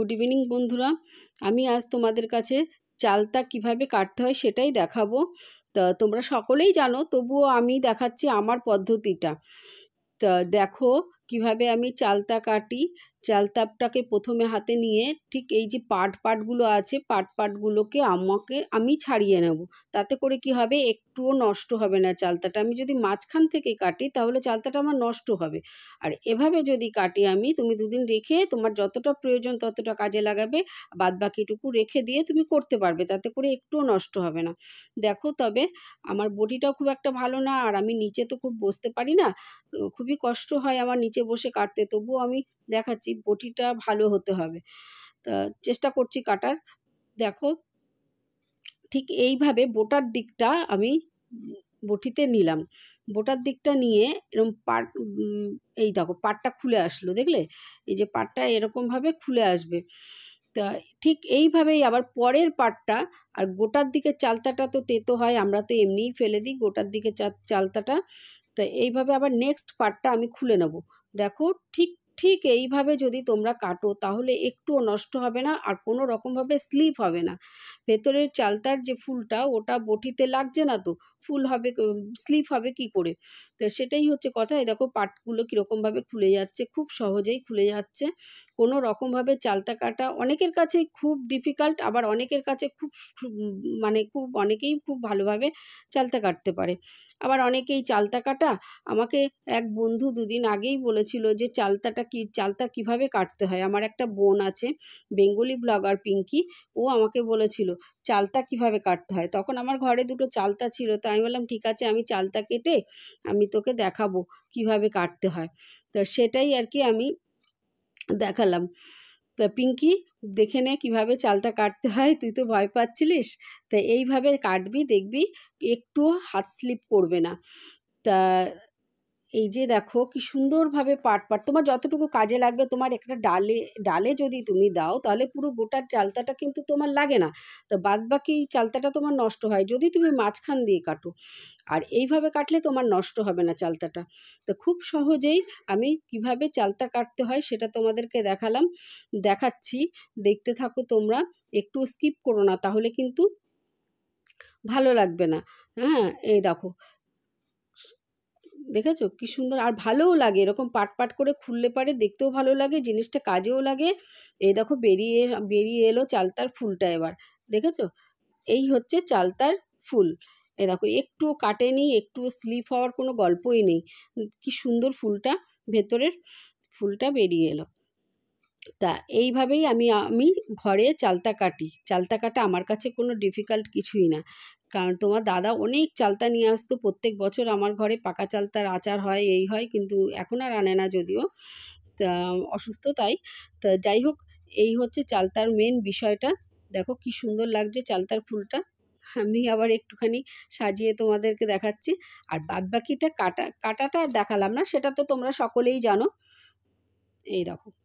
good evening বন্ধুরা আমি আজ তোমাদের কাছে চালতা কিভাবে কাটতে হয় সেটাই দেখাবো তো তোমরা সকলেই জানো তবুও আমি দেখাচ্ছি আমার পদ্ধতিটা তো দেখো কিভাবে আমি চালতা কাটি চালতাপটাকে প্রথমে হাতে নিয়ে ঠিক এই যে পাট পাটগুলো আছে পাট পাটগুলোকে আমাকে আমি ছাড়িয়ে নেব তাতে করে কি হবে একটুও নষ্ট হবে না চালতাটা আমি যদি মাঝখান থেকে কাটি তাহলে চালতাটা আমার নষ্ট হবে আর এভাবে যদি কাটি আমি তুমি দুদিন রেখে তোমার যতটা প্রয়োজন ততটা কাজে লাগাবে বাদ বাকিটুকু রেখে দিয়ে তুমি করতে পারবে তাতে করে একটুও নষ্ট হবে না দেখো তবে আমার বডিটাও খুব একটা ভালো না আর আমি নিচে তো খুব বসতে পারি না খুবই কষ্ট হয় আমার নিচে নিচে বসে কাটতে তবুও আমি দেখাচ্ছি বটিটা ভালো হতে হবে তা চেষ্টা করছি কাটার দেখো ঠিক এইভাবে বোটার দিকটা আমি বটিতে নিলাম বোটার দিকটা নিয়ে এরকম পাট এই দেখো পাটটা খুলে আসলো দেখলে এই যে পাটটা এরকমভাবে খুলে আসবে তা ঠিক এইভাবেই আবার পরের পাটটা আর গোটার দিকে চালতাটা তো তেতো হয় আমরা তো এমনিই ফেলে দিই গোটার দিকে চালতাটা তা এইভাবে আবার নেক্সট পাটটা আমি খুলে নেব দেখো ঠিক ঠিক এইভাবে যদি তোমরা কাটো তাহলে একটুও নষ্ট হবে না আর কোনো রকমভাবে স্লিপ হবে না ভেতরের চালতার যে ফুলটা ওটা বটিতে লাগছে না তো ফুল হবে স্লিপ হবে কি করে তো সেটাই হচ্ছে কথা এই দেখো পাটগুলো কীরকমভাবে খুলে যাচ্ছে খুব সহজেই খুলে যাচ্ছে কোনো রকমভাবে চালতা কাটা অনেকের কাছে খুব ডিফিকাল্ট আবার অনেকের কাছে খুব মানে খুব অনেকেই খুব ভালোভাবে চালতা কাটতে পারে আবার অনেকেই চালতা কাটা আমাকে এক বন্ধু দুদিন আগেই বলেছিল যে চালতাটা কি চালতা কিভাবে কাটতে হয় আমার একটা বোন আছে বেঙ্গলি ব্লগার পিঙ্কি ও আমাকে বলেছিল চালতা কিভাবে কাটতে হয় তখন আমার ঘরে দুটো চালতা ছিল তাই আমি বললাম ঠিক আছে আমি চালতা কেটে আমি তোকে দেখাবো কিভাবে কাটতে হয় তো সেটাই আর কি আমি দেখালাম তা পিঙ্কি দেখে নে কীভাবে চালটা কাটতে হয় তুই তো ভয় পাচ্ছিলিস তা এইভাবে কাটবি দেখবি একটুও হাত স্লিপ করবে না তা এই যে দেখো কি সুন্দরভাবে পাট পাট তোমার যতটুকু কাজে লাগবে তোমার একটা ডালে ডালে যদি তুমি দাও তাহলে পুরো গোটা চালতাটা কিন্তু তোমার লাগে না তো বাদ বাকি চালতাটা তোমার নষ্ট হয় যদি তুমি মাঝখান দিয়ে কাটো আর এইভাবে কাটলে তোমার নষ্ট হবে না চালতাটা তো খুব সহজেই আমি কিভাবে চালতা কাটতে হয় সেটা তোমাদেরকে দেখালাম দেখাচ্ছি দেখতে থাকো তোমরা একটু স্কিপ করো না তাহলে কিন্তু ভালো লাগবে না হ্যাঁ এই দেখো দেখেছো কি সুন্দর আর ভালোও লাগে এরকম পাট পাট করে খুললে পারে দেখতেও ভালো লাগে জিনিসটা কাজেও লাগে এই দেখো বেরিয়ে বেরিয়ে এলো চালতার ফুলটা এবার দেখেছো এই হচ্ছে চালতার ফুল এ দেখো একটু কাটেনি একটু স্লিপ হওয়ার কোনো গল্পই নেই কি সুন্দর ফুলটা ভেতরের ফুলটা বেরিয়ে এলো তা এইভাবেই আমি আমি ঘরে চালতা কাটি চালতা কাটা আমার কাছে কোনো ডিফিকাল্ট কিছুই না কারণ তোমার দাদা অনেক চালতা নিয়ে আসতো প্রত্যেক বছর আমার ঘরে পাকা চালতার আচার হয় এই হয় কিন্তু এখন আর আনে না যদিও অসুস্থ তাই তা যাই হোক এই হচ্ছে চালতার মেন বিষয়টা দেখো কি সুন্দর লাগছে চালতার ফুলটা আমি আবার একটুখানি সাজিয়ে তোমাদেরকে দেখাচ্ছি আর বাদ বাকিটা কাটা কাটাটা দেখালাম না সেটা তো তোমরা সকলেই জানো এই দেখো